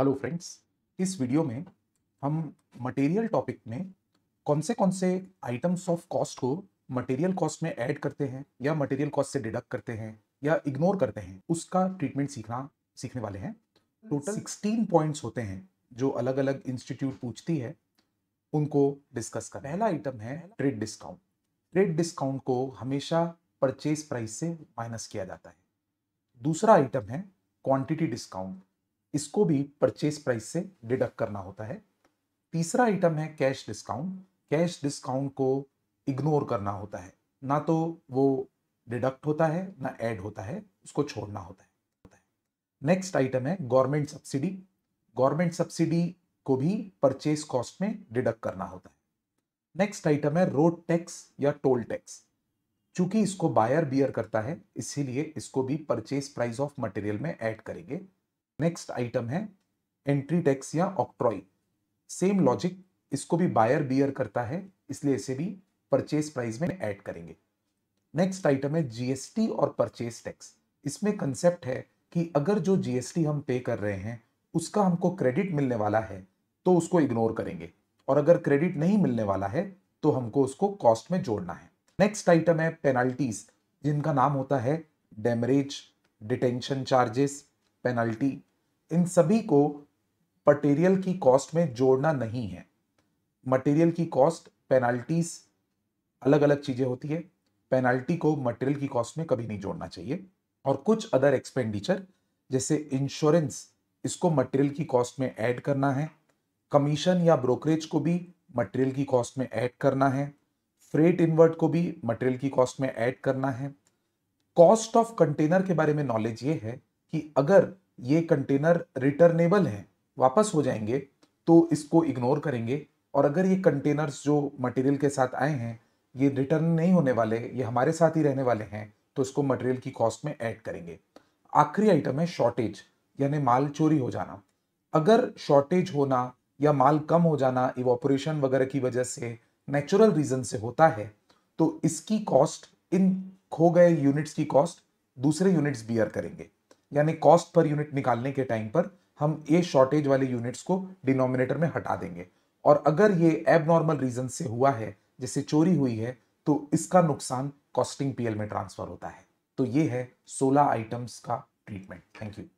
hello friends इस video में हम मटेरियल टॉपिक में कौन से कौन से आइटम्स ऑफ कॉस्ट को मटेरियल कॉस्ट में ऐड करते हैं या मटेरियल कॉस्ट से डिडक्ट करते हैं या इग्नोर करते हैं उसका ट्रीटमेंट सीखना सीखने वाले हैं टोटल सिक्सटीन पॉइंट्स होते हैं जो अलग अलग इंस्टीट्यूट पूछती है उनको डिस्कस कर पहला आइटम है ट्रेड डिस्काउंट ट्रेड डिस्काउंट को हमेशा परचेज प्राइस से माइनस किया जाता है दूसरा आइटम है क्वांटिटी डिस्काउंट इसको भी परचेज प्राइस से डिडक्ट करना होता है तीसरा आइटम है कैश डिस्काउंट कैश डिस्काउंट को इग्नोर करना होता है ना तो वो डिडक्ट होता है ना ऐड होता है उसको छोड़ना होता है नेक्स्ट आइटम है गवर्नमेंट सब्सिडी गवर्नमेंट सब्सिडी को भी परचेज कॉस्ट में डिडक्ट करना होता है नेक्स्ट आइटम है रोड टैक्स या टोल टैक्स चूंकि इसको बायर बियर करता है इसीलिए इसको भी परचेज प्राइस ऑफ मटेरियल में ऐड करेंगे नेक्स्ट आइटम है एंट्री टैक्स या ऑक्ट्रॉय सेम लॉजिक इसको भी बायर बियर करता है इसलिए इसे भी परचेज प्राइस में ऐड करेंगे नेक्स्ट आइटम है जीएसटी और परचेज टैक्स इसमें कंसेप्ट है कि अगर जो जीएसटी हम पे कर रहे हैं उसका हमको क्रेडिट मिलने वाला है तो उसको इग्नोर करेंगे और अगर क्रेडिट नहीं मिलने वाला है तो हमको उसको कॉस्ट में जोड़ना है नेक्स्ट आइटम है पेनाल्टीज जिनका नाम होता है डेमरेज डिटेंशन चार्जेस पेनल्टी इन सभी को मटेरियल की कॉस्ट में जोड़ना नहीं है मटेरियल की कॉस्ट पेनल्टीज अलग अलग चीज़ें होती है पेनल्टी को मटेरियल की कॉस्ट में कभी नहीं जोड़ना चाहिए और कुछ अदर एक्सपेंडिचर जैसे इंश्योरेंस इसको मटेरियल की कॉस्ट में ऐड करना है कमीशन या ब्रोकरेज को भी मटेरियल की कॉस्ट में ऐड करना है फ्रेट इनवर्ट को भी मटेरियल की कॉस्ट में ऐड करना है कॉस्ट ऑफ कंटेनर के बारे में नॉलेज ये है कि अगर ये कंटेनर रिटर्नेबल हैं वापस हो जाएंगे तो इसको इग्नोर करेंगे और अगर ये कंटेनर्स जो मटेरियल के साथ आए हैं ये रिटर्न नहीं होने वाले ये हमारे साथ ही रहने वाले हैं तो इसको मटेरियल की कॉस्ट में ऐड करेंगे आखिरी आइटम है शॉर्टेज यानी माल चोरी हो जाना अगर शॉर्टेज होना या माल कम हो जाना इवोपोरेशन वगैरह की वजह से नेचुरल रीजन से होता है तो इसकी कॉस्ट इन खो गए यूनिट्स की कॉस्ट दूसरे यूनिट्स बियर करेंगे यानी कॉस्ट पर यूनिट निकालने के टाइम पर हम ए शॉर्टेज वाले यूनिट्स को डिनोमिनेटर में हटा देंगे और अगर ये एबनॉर्मल रीजन से हुआ है जैसे चोरी हुई है तो इसका नुकसान कॉस्टिंग पीएल में ट्रांसफर होता है तो ये है 16 आइटम्स का ट्रीटमेंट थैंक यू